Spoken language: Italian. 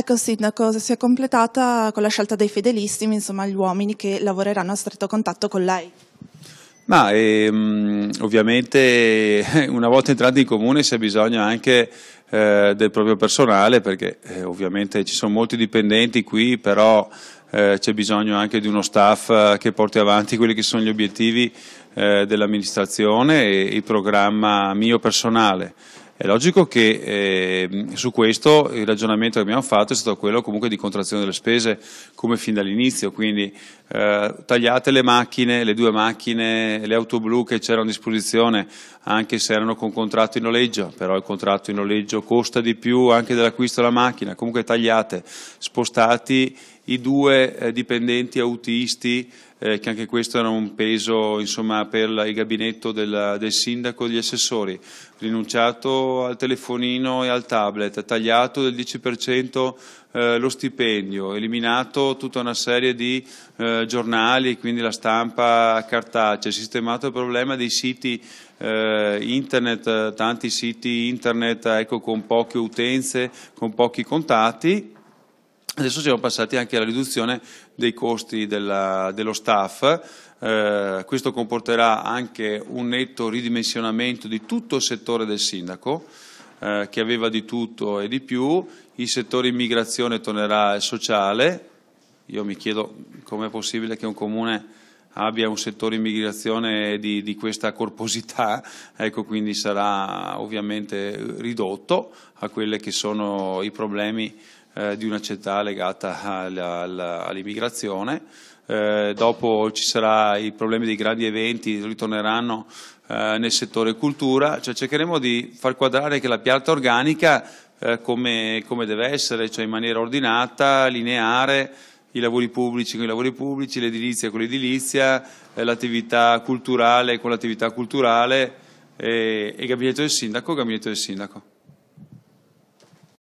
Ecco sì, si è completata con la scelta dei fedelissimi, insomma gli uomini che lavoreranno a stretto contatto con lei. Ma ehm, ovviamente una volta entrati in comune si ha bisogno anche eh, del proprio personale perché eh, ovviamente ci sono molti dipendenti qui, però eh, c'è bisogno anche di uno staff eh, che porti avanti quelli che sono gli obiettivi eh, dell'amministrazione e il programma mio personale. È logico che eh, su questo il ragionamento che abbiamo fatto è stato quello comunque di contrazione delle spese come fin dall'inizio, quindi eh, tagliate le macchine, le due macchine, le auto blu che c'erano a disposizione, anche se erano con contratto in noleggio, però il contratto in noleggio costa di più anche dell'acquisto della macchina, comunque tagliate, spostati i due eh, dipendenti autisti eh, che anche questo era un peso insomma, per il gabinetto del, del sindaco e degli assessori, rinunciato al telefonino e al tablet, tagliato del 10% eh, lo stipendio, eliminato tutta una serie di eh, giornali, quindi la stampa cartacea, sistemato il problema dei siti eh, internet, tanti siti internet ecco, con poche utenze, con pochi contatti Adesso siamo passati anche alla riduzione dei costi della, dello staff, eh, questo comporterà anche un netto ridimensionamento di tutto il settore del sindaco, eh, che aveva di tutto e di più, il settore immigrazione tornerà al sociale, io mi chiedo com'è possibile che un comune abbia un settore immigrazione di, di, questa corposità, ecco quindi sarà ovviamente ridotto a quelli che sono i problemi eh, di una città legata alla, alla, all'immigrazione. Eh, dopo ci saranno i problemi dei grandi eventi, ritorneranno eh, nel settore cultura, cioè cercheremo di far quadrare che la pianta organica eh, come, come, deve essere, cioè in maniera ordinata, lineare, i lavori pubblici con i lavori pubblici, l'edilizia con l'edilizia, eh, l'attività culturale con l'attività culturale e, e gabinetto del sindaco, gabinetto del sindaco.